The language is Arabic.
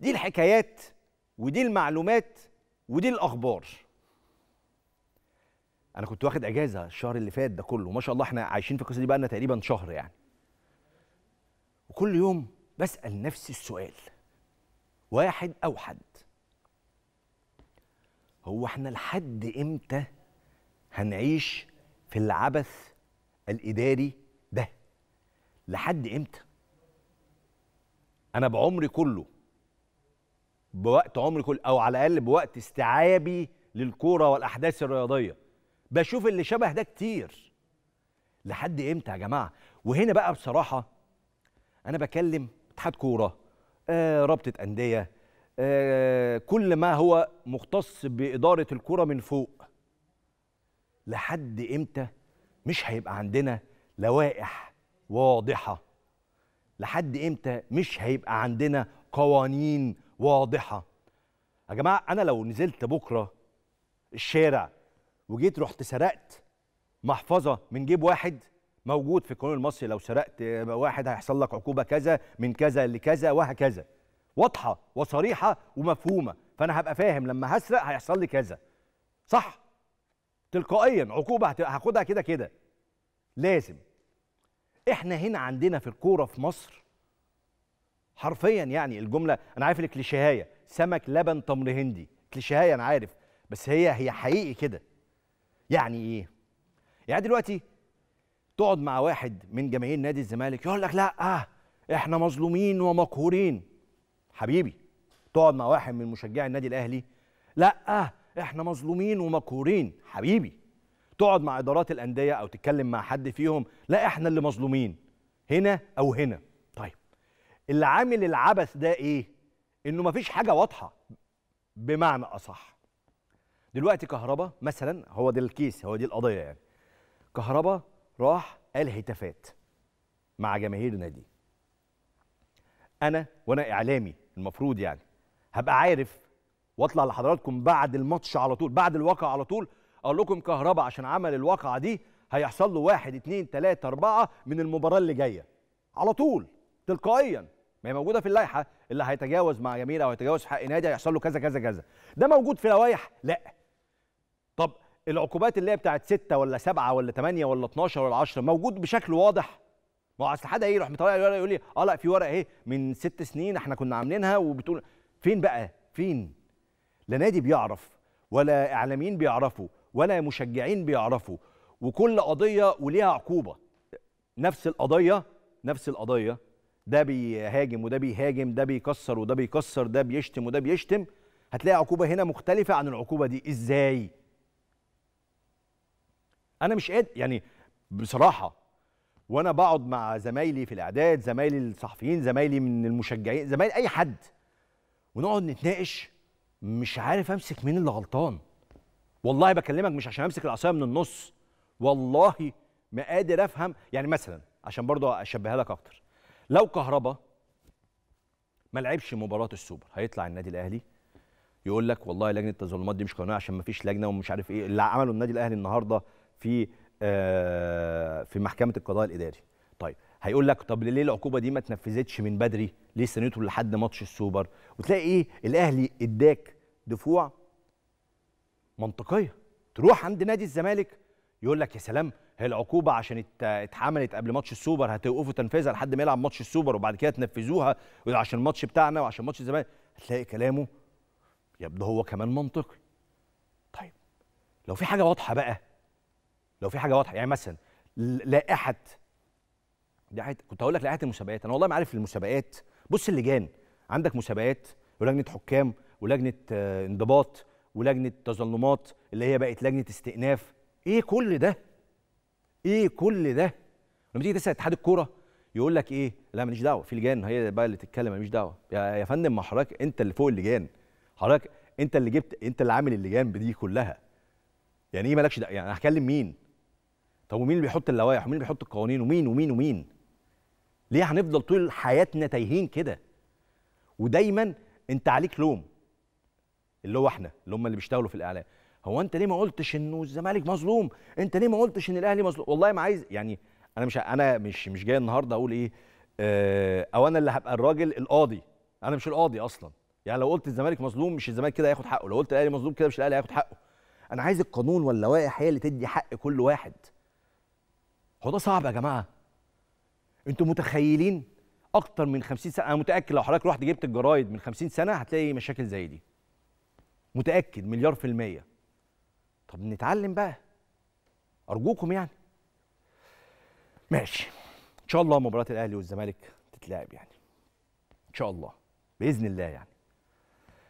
دي الحكايات ودي المعلومات ودي الاخبار انا كنت واخد اجازه الشهر اللي فات ده كله ما شاء الله احنا عايشين في القصه دي بقالنا تقريبا شهر يعني وكل يوم بسال نفسي السؤال واحد او حد هو احنا لحد امتى هنعيش في العبث الاداري ده لحد امتى انا بعمري كله بوقت عمري كل او على الاقل بوقت استيعابي للكوره والاحداث الرياضيه بشوف اللي شبه ده كتير لحد امتى يا جماعه وهنا بقى بصراحه انا بكلم اتحاد كوره آه رابطه انديه آه كل ما هو مختص باداره الكوره من فوق لحد امتى مش هيبقى عندنا لوائح واضحه لحد امتى مش هيبقى عندنا قوانين واضحه يا جماعه انا لو نزلت بكره الشارع وجيت رحت سرقت محفظه من جيب واحد موجود في القانون المصري لو سرقت واحد هيحصل لك عقوبه كذا من كذا لكذا وهكذا واضحه وصريحه ومفهومه فانا هبقى فاهم لما هسرق هيحصل لي كذا صح تلقائيا عقوبه هاخدها كده كده لازم احنا هنا عندنا في الكوره في مصر حرفيا يعني الجمله انا عارف الكليشيهيه سمك لبن تمر هندي كليشيهيه انا عارف بس هي هي حقيقي كده يعني ايه يعني دلوقتي تقعد مع واحد من جماهير نادي الزمالك يقول لك لا آه، احنا مظلومين ومقهورين حبيبي تقعد مع واحد من مشجعي النادي الاهلي لا آه، احنا مظلومين ومقهورين حبيبي تقعد مع ادارات الانديه او تتكلم مع حد فيهم لا احنا اللي مظلومين هنا او هنا اللي عامل العبث ده ايه انه مفيش حاجه واضحه بمعنى اصح دلوقتي كهربا مثلا هو ده الكيس هو دي القضيه يعني كهربا راح قال هتافات مع جماهير النادي. انا وانا اعلامي المفروض يعني هبقى عارف واطلع لحضراتكم بعد الماتش على طول بعد الواقع على طول اقول لكم كهربا عشان عمل الواقعه دي هيحصل له واحد اتنين تلاته اربعه من المباراه اللي جايه على طول تلقائيا ما هي موجوده في اللائحه اللي هيتجاوز مع جميل او هيتجاوز حق نادي هيحصل له كذا كذا كذا ده موجود في لوائح لا طب العقوبات اللي هي بتاعت ستة ولا سبعة ولا ثمانية ولا 12 ولا 10 موجود بشكل واضح ما هو اصل حد ايه يروح مطلع الورق يقول لي اه لا في ورقه اهي من ست سنين احنا كنا عاملينها وبتقول فين بقى فين لا نادي بيعرف ولا اعلاميين بيعرفوا ولا مشجعين بيعرفوا وكل قضيه وليها عقوبه نفس القضيه نفس القضيه ده بيهاجم وده بيهاجم ده بيكسر وده بيكسر ده بيشتم وده بيشتم هتلاقي عقوبه هنا مختلفه عن العقوبه دي ازاي انا مش قادر يعني بصراحه وانا بقعد مع زمايلي في الاعداد زمايلي الصحفيين زمايلي من المشجعين زمايلي اي حد ونقعد نتناقش مش عارف امسك مين اللي غلطان والله بكلمك مش عشان امسك العصايه من النص والله ما قادر افهم يعني مثلا عشان برضه اشبهها لك اكتر لو كهربا ما لعبش مباراه السوبر هيطلع النادي الاهلي يقول لك والله لجنه التظلمات دي مش قانونيه عشان ما فيش لجنه ومش عارف ايه اللي عمله النادي الاهلي النهارده في آه في محكمه القضاء الاداري طيب هيقول لك طب ليه العقوبه دي ما تنفذتش من بدري ليه سنته لحد ماتش السوبر وتلاقي ايه الاهلي اداك دفوع منطقيه تروح عند نادي الزمالك يقول لك يا سلام هي العقوبه عشان اتحملت قبل ماتش السوبر هتوقفوا تنفيذها لحد ما يلعب ماتش السوبر وبعد كده تنفذوها عشان الماتش بتاعنا وعشان ماتش الزمالك هتلاقي كلامه يبدو هو كمان منطقي طيب لو في حاجه واضحه بقى لو في حاجه واضحه يعني مثلا لائحه لائحه كنت هقول لك لائحه المسابقات انا والله ما عارف المسابقات بص اللجان عندك مسابقات ولجنه حكام ولجنه آه، انضباط ولجنه تظلمات اللي هي بقت لجنه استئناف ايه كل ده ايه كل ده لما تيجي تسال اتحاد الكوره يقول لك ايه لا ماليش دعوه في لجان هي بقى اللي تتكلم ماليش دعوه يا, يا فندم ما حضرتك انت اللي فوق اللجان حضرتك انت اللي جبت انت اللي عامل اللجان بدي كلها يعني ايه مالكش دعوه يعني هكلم مين طب ومين اللي بيحط اللوائح ومين اللي بيحط القوانين ومين ومين ومين ليه هنفضل طول حياتنا تايهين كده ودايما انت عليك لوم اللي هو احنا اللي هم اللي بيشتغلوا في الاعلام هو انت ليه ما قلتش انه الزمالك مظلوم انت ليه ما قلتش ان الاهلي مظلوم والله ما عايز يعني انا مش انا مش مش جاي النهارده اقول ايه آه او انا اللي هبقى الراجل القاضي انا مش القاضي اصلا يعني لو قلت الزمالك مظلوم مش الزمالك كده هياخد حقه لو قلت الاهلي مظلوم كده مش الاهلي هياخد حقه انا عايز القانون واللوائح هي اللي تدي حق كل واحد هو ده صعب يا جماعه انتوا متخيلين اكتر من 50 سنه انا متاكد لو حضرتك رحت جبت الجرايد من 50 سنه هتلاقي مشاكل زي دي متاكد مليار في الميه طب نتعلم بقى ارجوكم يعني ماشي ان شاء الله مباراه الاهلي والزمالك تتلعب يعني ان شاء الله باذن الله يعني